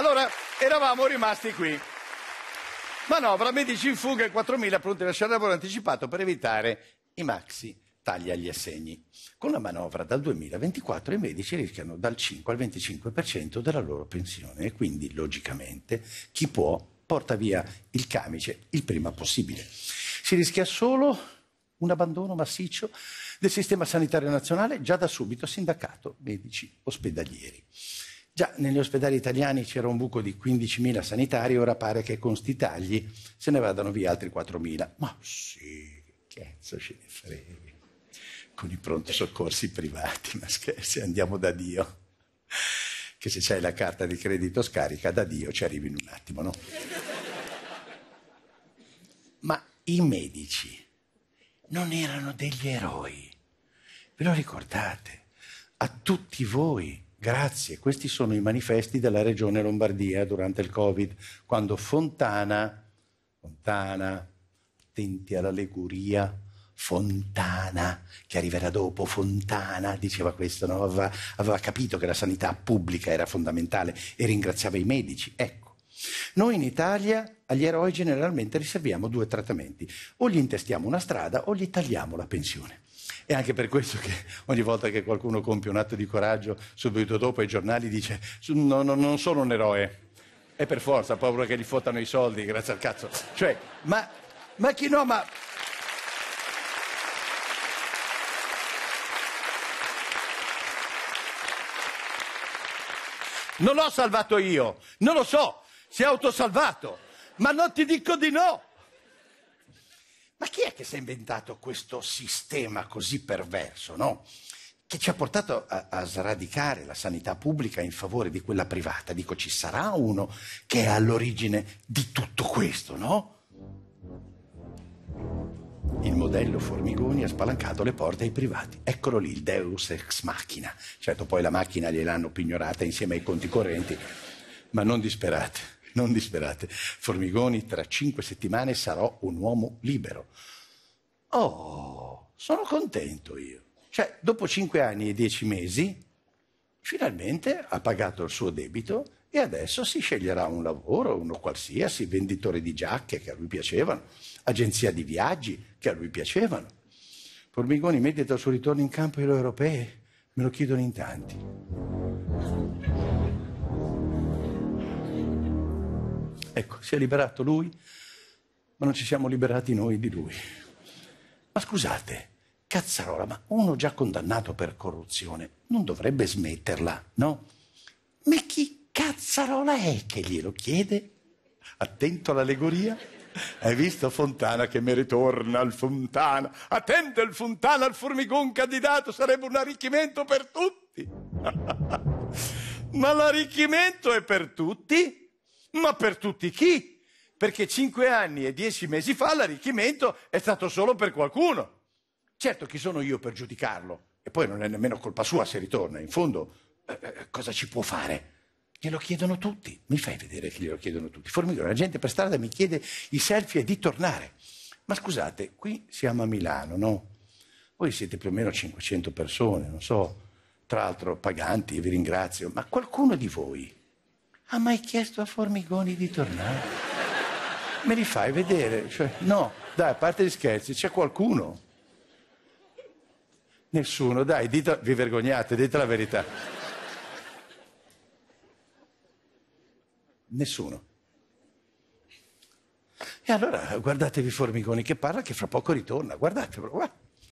Allora, eravamo rimasti qui. Manovra, medici in fuga e 4.000 pronti a lasciare lavoro anticipato per evitare i maxi tagli agli assegni. Con la manovra dal 2024 i medici rischiano dal 5 al 25% della loro pensione e quindi logicamente chi può porta via il camice il prima possibile. Si rischia solo un abbandono massiccio del sistema sanitario nazionale già da subito sindacato medici ospedalieri. Già negli ospedali italiani c'era un buco di 15.000 sanitari, ora pare che con sti tagli se ne vadano via altri 4.000. Ma sì, che cazzo ce ne frega. Con i pronto soccorsi privati, ma scherzi, andiamo da Dio. Che se c'hai la carta di credito scarica da Dio ci arrivi in un attimo, no? Ma i medici non erano degli eroi. Ve lo ricordate? A tutti voi Grazie, questi sono i manifesti della regione Lombardia durante il Covid, quando Fontana, Fontana, attenti all'allegoria, Fontana, che arriverà dopo, Fontana, diceva questo, no? aveva, aveva capito che la sanità pubblica era fondamentale e ringraziava i medici. Ecco, noi in Italia agli eroi generalmente riserviamo due trattamenti, o gli intestiamo una strada o gli tagliamo la pensione. È anche per questo che ogni volta che qualcuno compie un atto di coraggio, subito dopo ai giornali dice no, no, non sono un eroe, è per forza, paura che gli fottano i soldi, grazie al cazzo. Cioè, ma, ma chi no, ma... Non l'ho salvato io, non lo so, si è autosalvato, ma non ti dico di no. Ma chi è che si è inventato questo sistema così perverso, no? Che ci ha portato a, a sradicare la sanità pubblica in favore di quella privata. Dico, ci sarà uno che è all'origine di tutto questo, no? Il modello Formigoni ha spalancato le porte ai privati. Eccolo lì, il Deus ex machina. Certo, poi la macchina gliel'hanno pignorata insieme ai conti correnti, ma non disperate. non disperate. Formigoni, tra cinque settimane sarò un uomo libero. Oh, sono contento io. Cioè, dopo cinque anni e dieci mesi, finalmente ha pagato il suo debito e adesso si sceglierà un lavoro, uno qualsiasi, venditore di giacche che a lui piacevano, agenzia di viaggi che a lui piacevano. Formigoni medita il suo ritorno in campo e europee, me lo chiedono in tanti. Ecco, si è liberato lui, ma non ci siamo liberati noi di lui. Ma scusate, cazzarola, ma uno già condannato per corruzione non dovrebbe smetterla, no? Ma chi cazzarola è che glielo chiede? Attento all'allegoria. Hai visto Fontana che mi ritorna al Fontana? Attento il Fontana al formigon candidato, sarebbe un arricchimento per tutti. Ma l'arricchimento è per tutti? Ma per tutti chi? Perché cinque anni e dieci mesi fa l'arricchimento è stato solo per qualcuno. Certo, chi sono io per giudicarlo? E poi non è nemmeno colpa sua se ritorna. In fondo, eh, eh cosa ci può fare? Glielo chiedono tutti. Mi fai vedere che glielo chiedono tutti. Formico, la gente per strada mi chiede i selfie e di tornare. Ma scusate, qui siamo a Milano, no? Voi siete più o meno 500 persone, non so, tra l'altro paganti, vi ringrazio, ma qualcuno di voi ha mai chiesto a Formigoni di tornare? Me li fai vedere? Cioè, no, dai, a parte gli scherzi, c'è qualcuno? Nessuno, dai, dita, vi vergognate, dite la verità. Nessuno. E allora guardatevi Formigoni che parla che fra poco ritorna, guardate, guardate.